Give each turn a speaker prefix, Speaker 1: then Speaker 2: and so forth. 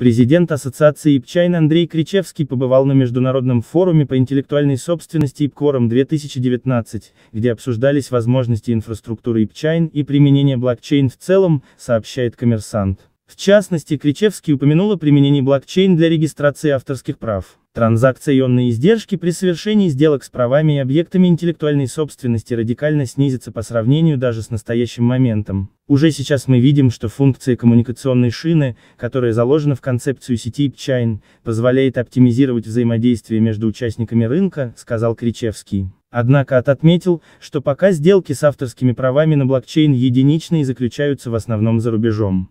Speaker 1: Президент Ассоциации ИПЧАЙН Андрей Кричевский побывал на Международном форуме по интеллектуальной собственности ИПКОРОМ-2019, где обсуждались возможности инфраструктуры ИПЧАЙН и применение блокчейн в целом, сообщает коммерсант. В частности, Кричевский упомянул о применении блокчейн для регистрации авторских прав, транзакционные издержки при совершении сделок с правами и объектами интеллектуальной собственности радикально снизятся по сравнению даже с настоящим моментом. Уже сейчас мы видим, что функция коммуникационной шины, которая заложена в концепцию сети Ipchain, позволяет оптимизировать взаимодействие между участниками рынка, сказал Кричевский. Однако от отметил, что пока сделки с авторскими правами на блокчейн единичные и заключаются в основном за рубежом